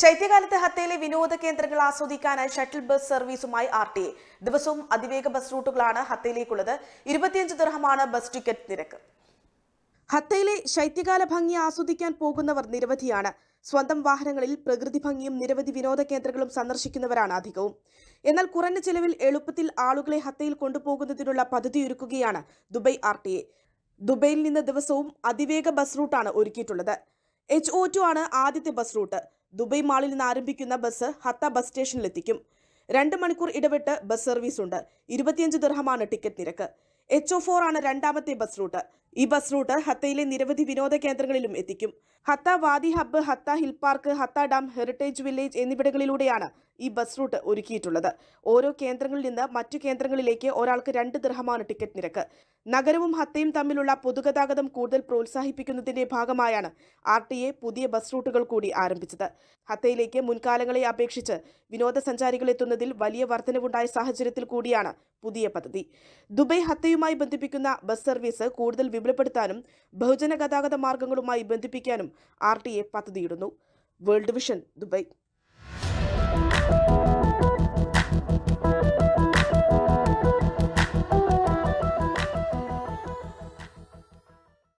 ശൈത്യകാലത്ത് ഹത്തയിലെ വിനോദ കേന്ദ്രങ്ങൾ ആസ്വദിക്കാനായി ഷട്ടിൽ ബസ് സർവീസുമായി ആർ ടി എ ദിവസവും അതിവേഗ ബസ് റൂട്ടുകളാണ് ഹത്തയിലേക്കുള്ളത് ഇരുപത്തിയഞ്ച് ദർഹമാണ് ബസ് ടിക്കറ്റ് നിരക്ക് ഹത്തയിലെ ശൈത്യകാല ഭംഗി ആസ്വദിക്കാൻ പോകുന്നവർ നിരവധിയാണ് സ്വന്തം വാഹനങ്ങളിൽ പ്രകൃതി ഭംഗിയും നിരവധി വിനോദ കേന്ദ്രങ്ങളും സന്ദർശിക്കുന്നവരാണ് അധികവും എന്നാൽ കുറഞ്ഞ ചെലവിൽ എളുപ്പത്തിൽ ആളുകളെ ഹത്തയിൽ കൊണ്ടുപോകുന്നതിനുള്ള പദ്ധതിയൊരുക്കുകയാണ് ദുബൈ ആർ ടി എ ദുബൈയിൽ നിന്ന് ദിവസവും അതിവേഗ ബസ് റൂട്ടാണ് ഒരുക്കിയിട്ടുള്ളത് എച്ച് ഒ ടു ആണ് ആദ്യത്തെ ബസ് റൂട്ട് ദുബൈ മാളിൽ നിന്ന് ആരംഭിക്കുന്ന ബസ് ഹത്ത ബസ് സ്റ്റേഷനിലെത്തിക്കും രണ്ട് മണിക്കൂർ ഇടവിട്ട് ബസ് സർവീസ് ഉണ്ട് ഇരുപത്തിയഞ്ച് ദർഹമാണ് ടിക്കറ്റ് നിരക്ക് എച്ച് ഒ ഫോർ ആണ് രണ്ടാമത്തെ ബസ് റൂട്ട് ഈ ബസ് റൂട്ട് ഹത്തയിലെ നിരവധി വിനോദ കേന്ദ്രങ്ങളിലും എത്തിക്കും Hatta Wadi hub Hatta hill park Hatta dam heritage village എന്നിവിടങ്ങളിലൂടെയാണ് ഈ ബസ് റൂട്ട് ഒരുക്കിയിട്ടുള്ളത് ഓരോ കേന്ദ്രങ്ങളിൽ നിന്ന് മറ്റു കേന്ദ്രങ്ങളിലേക്ക് ഒരാൾക്ക് രണ്ട് ദൃഹമാണ് ടിക്കറ്റ് നിരക്ക് നഗരവും ഹത്തയും തമ്മിലുള്ള പൊതുഗതാഗതം കൂടുതൽ പ്രോത്സാഹിപ്പിക്കുന്നതിന്റെ ഭാഗമായാണ് ആർ ടി എ പുതിയ ബസ് റൂട്ടുകൾ കൂടി ആരംഭിച്ചത് ഹത്തയിലേക്ക് മുൻകാലങ്ങളെ അപേക്ഷിച്ച് വിനോദസഞ്ചാരികൾ എത്തുന്നതിൽ വലിയ വർധനവുണ്ടായ സാഹചര്യത്തിൽ കൂടിയാണ് പുതിയ പദ്ധതി ദുബൈ ഹത്തയുമായി ബന്ധിപ്പിക്കുന്ന ബസ് സർവീസ് കൂടുതൽ വിപുലപ്പെടുത്താനും ബഹുജന ഗതാഗത മാർഗങ്ങളുമായി ബന്ധിപ്പിക്കാനും ആർ ടി എ പദ്ധതിയിടുന്നു വേൾഡ് വിഷൻ ദുബൈ